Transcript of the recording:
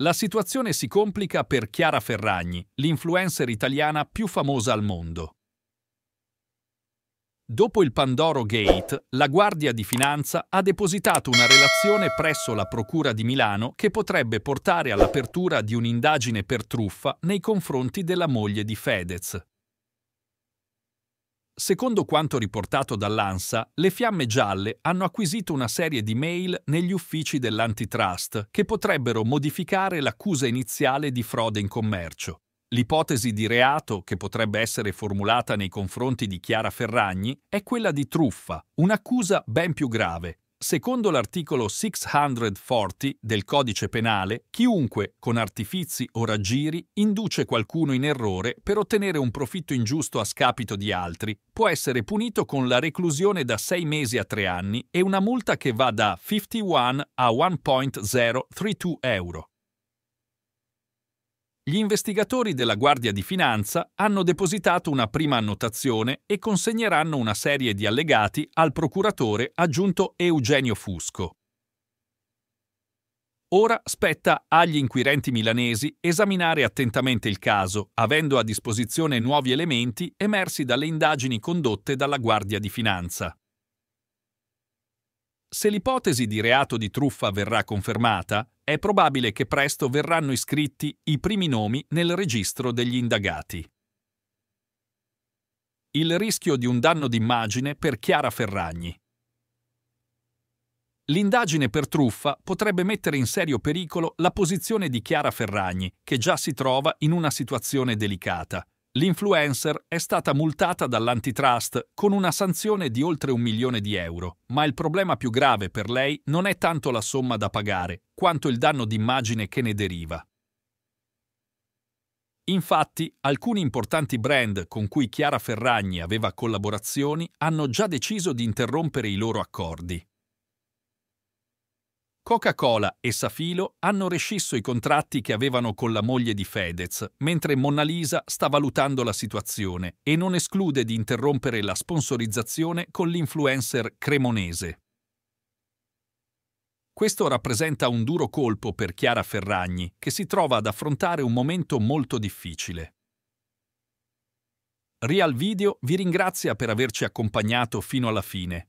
La situazione si complica per Chiara Ferragni, l'influencer italiana più famosa al mondo. Dopo il Pandoro Gate, la Guardia di Finanza ha depositato una relazione presso la Procura di Milano che potrebbe portare all'apertura di un'indagine per truffa nei confronti della moglie di Fedez. Secondo quanto riportato dall'ANSA, le fiamme gialle hanno acquisito una serie di mail negli uffici dell'antitrust che potrebbero modificare l'accusa iniziale di frode in commercio. L'ipotesi di reato che potrebbe essere formulata nei confronti di Chiara Ferragni è quella di truffa, un'accusa ben più grave, Secondo l'articolo 640 del codice penale, chiunque, con artifizi o raggiri, induce qualcuno in errore per ottenere un profitto ingiusto a scapito di altri, può essere punito con la reclusione da 6 mesi a 3 anni e una multa che va da 51 a 1.032 euro. Gli investigatori della Guardia di Finanza hanno depositato una prima annotazione e consegneranno una serie di allegati al procuratore aggiunto Eugenio Fusco. Ora spetta agli inquirenti milanesi esaminare attentamente il caso, avendo a disposizione nuovi elementi emersi dalle indagini condotte dalla Guardia di Finanza. Se l'ipotesi di reato di truffa verrà confermata, è probabile che presto verranno iscritti i primi nomi nel registro degli indagati. Il rischio di un danno d'immagine per Chiara Ferragni. L'indagine per truffa potrebbe mettere in serio pericolo la posizione di Chiara Ferragni, che già si trova in una situazione delicata. L'influencer è stata multata dall'antitrust con una sanzione di oltre un milione di euro, ma il problema più grave per lei non è tanto la somma da pagare, quanto il danno d'immagine che ne deriva. Infatti, alcuni importanti brand con cui Chiara Ferragni aveva collaborazioni hanno già deciso di interrompere i loro accordi. Coca-Cola e Safilo hanno rescisso i contratti che avevano con la moglie di Fedez, mentre Mona Lisa sta valutando la situazione e non esclude di interrompere la sponsorizzazione con l'influencer cremonese. Questo rappresenta un duro colpo per Chiara Ferragni, che si trova ad affrontare un momento molto difficile. Real Video vi ringrazia per averci accompagnato fino alla fine